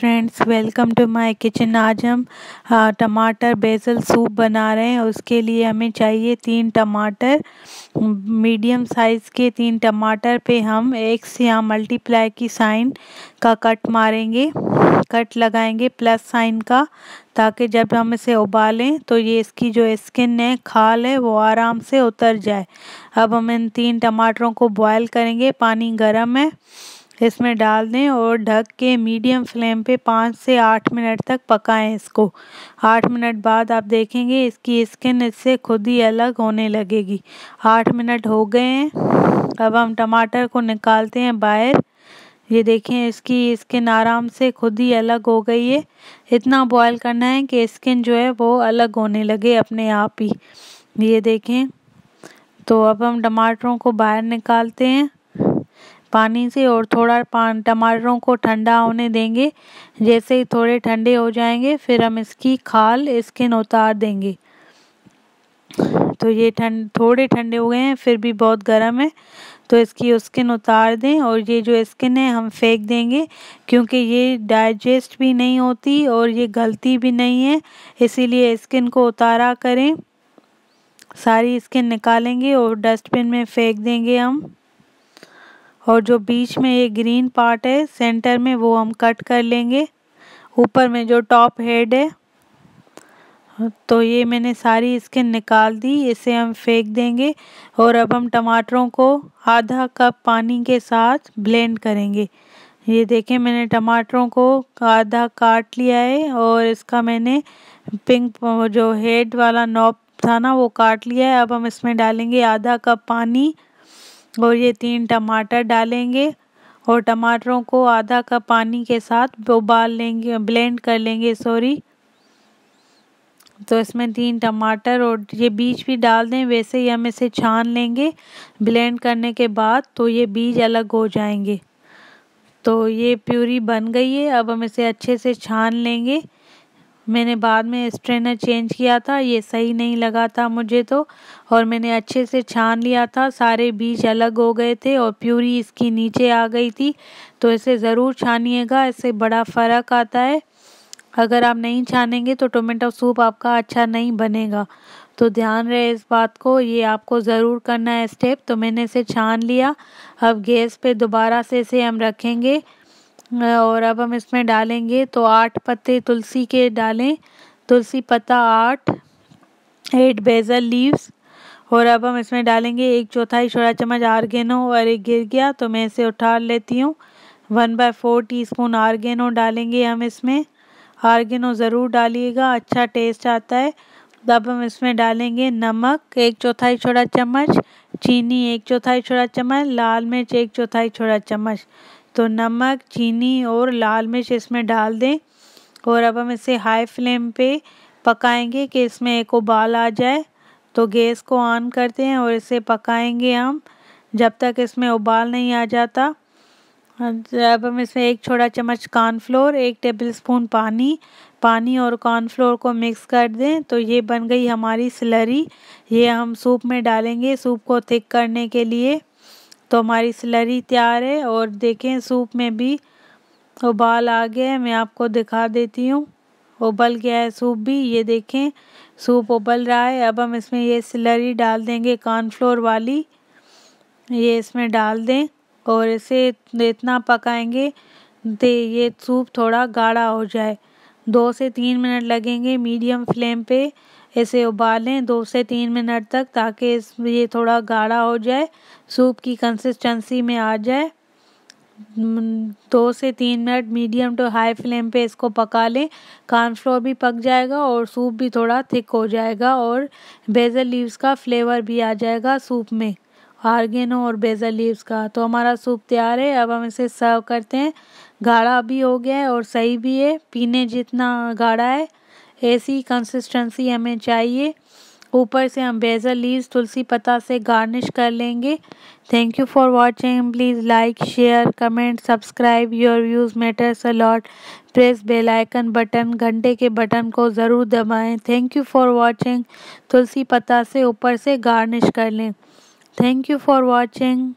friends welcome to my kitchen आज हम टमाटर बेसल सूप बना रहे हैं उसके लिए हमें चाहिए तीन टमाटर मीडियम साइज़ के तीन टमाटर पे हम एक से यहाँ मल्टीप्लाई की साइन का कट मारेंगे कट लगाएंगे प्लस साइन का ताकि जब हम इसे उबालें तो ये इसकी जो स्किन है खाल है वो आराम से उतर जाए अब हम इन तीन टमाटरों को बॉयल करेंगे पानी गर्म है इसमें डाल दें और ढक के मीडियम फ्लेम पे पाँच से आठ मिनट तक पकाएं इसको आठ मिनट बाद आप देखेंगे इसकी स्किन इससे खुद ही अलग होने लगेगी आठ मिनट हो गए हैं अब हम टमाटर को निकालते हैं बाहर ये देखें इसकी स्किन आराम से खुद ही अलग हो गई है इतना बॉयल करना है कि स्किन जो है वो अलग होने लगे अपने आप ही ये देखें तो अब हम टमाटरों को बाहर निकालते हैं पानी से और थोड़ा पान टमाटरों को ठंडा होने देंगे जैसे ही थोड़े ठंडे हो जाएंगे फिर हम इसकी खाल स्किन उतार देंगे तो ये ठंड थोड़े ठंडे हो गए हैं फिर भी बहुत गर्म है तो इसकी स्किन उतार दें और ये जो स्किन है हम फेंक देंगे क्योंकि ये डाइजेस्ट भी नहीं होती और ये गलती भी नहीं है इसीलिए स्किन को उतारा करें सारी स्किन निकालेंगे और डस्टबिन में फेंक देंगे हम और जो बीच में ये ग्रीन पार्ट है सेंटर में वो हम कट कर लेंगे ऊपर में जो टॉप हेड है तो ये मैंने सारी स्किन निकाल दी इसे हम फेंक देंगे और अब हम टमाटरों को आधा कप पानी के साथ ब्लेंड करेंगे ये देखें मैंने टमाटरों को आधा काट लिया है और इसका मैंने पिंक जो हेड वाला नॉब था ना वो काट लिया है अब हम इसमें डालेंगे आधा कप पानी और ये तीन टमाटर डालेंगे और टमाटरों को आधा कप पानी के साथ उबाल लेंगे ब्लेंड कर लेंगे सॉरी तो इसमें तीन टमाटर और ये बीज भी डाल दें वैसे ही हम इसे छान लेंगे ब्लेंड करने के बाद तो ये बीज अलग हो जाएंगे तो ये प्यूरी बन गई है अब हम इसे अच्छे से छान लेंगे मैंने बाद में स्ट्रेनर चेंज किया था ये सही नहीं लगा था मुझे तो और मैंने अच्छे से छान लिया था सारे बीज अलग हो गए थे और प्यूरी इसकी नीचे आ गई थी तो इसे ज़रूर छानिएगा इससे बड़ा फ़र्क आता है अगर आप नहीं छानेंगे तो टोमेटो सूप आपका अच्छा नहीं बनेगा तो ध्यान रहे इस बात को ये आपको ज़रूर करना है स्टेप तो मैंने इसे छान लिया अब गैस पे दोबारा से इसे हम रखेंगे और अब हम इसमें डालेंगे तो आठ पत्ते तुलसी के डालें तुलसी पत्ता आठ एट बेजल लीव्स और अब हम इसमें डालेंगे एक चौथाई छोटा चम्मच आर्गेनो और एक गिर गया तो मैं इसे उठा लेती हूँ one by four teaspoon oregano डालेंगे हम इसमें आर्गेनो ज़रूर डालिएगा अच्छा टेस्ट आता है अब हम इसमें डालेंगे नमक एक चौथाई छोटा चम्मच चीनी एक चौथाई छोटा चम्मच लाल मिर्च एक चौथाई छोटा चम्मच तो नमक चीनी और लाल मिर्च इसमें डाल दें और अब हम इसे हाई फ्लेम पे पकाएंगे कि इसमें एक उबाल आ जाए तो गैस को ऑन करते हैं और इसे पकाएंगे हम जब तक इसमें उबाल नहीं आ जाता अब हम इसमें एक छोटा चम्मच कॉर्नफ्लोर एक टेबल स्पून पानी पानी और कॉर्नफ्लोर को मिक्स कर दें तो ये बन गई हमारी सिलरी ये हम सूप में डालेंगे सूप को थिक करने के लिए तो हमारी स्लरी तैयार है और देखें सूप में भी उबाल आ गया है मैं आपको दिखा देती हूँ उबल गया है सूप भी ये देखें सूप उबल रहा है अब हम इसमें ये स्लरी डाल देंगे कॉर्नफ्लोर वाली ये इसमें डाल दें और इसे इतना पकाएंगे तो ये सूप थोड़ा गाढ़ा हो जाए दो से तीन मिनट लगेंगे मीडियम फ्लेम पे इसे उबालें दो से तीन मिनट तक ताकि इस ये थोड़ा गाढ़ा हो जाए सूप की कंसिस्टेंसी में आ जाए दो से तीन minute medium to high flame पे इसको पका लें कॉर्नफ्लोर भी पक जाएगा और सूप भी थोड़ा थिक हो जाएगा और बेजल लीव्स का फ्लेवर भी आ जाएगा सूप में आर्गेनो और बेजल लीव्स का तो हमारा सूप तैयार है अब हम इसे सर्व करते हैं गाढ़ा भी हो गया है और सही भी है पीने जितना गाढ़ा है ऐसी कंसिस्टेंसी हमें चाहिए ऊपर से हम बेजल लीव्स तुलसी पत्ता से गार्निश कर लेंगे thank you for watching please like share comment subscribe your views matters a lot press bell icon button घंटे के बटन को ज़रूर दबाएं थैंक यू फॉर वॉचिंग तुलसी पत्ता से ऊपर से गार्निश कर लें थैंक यू फॉर वॉचिंग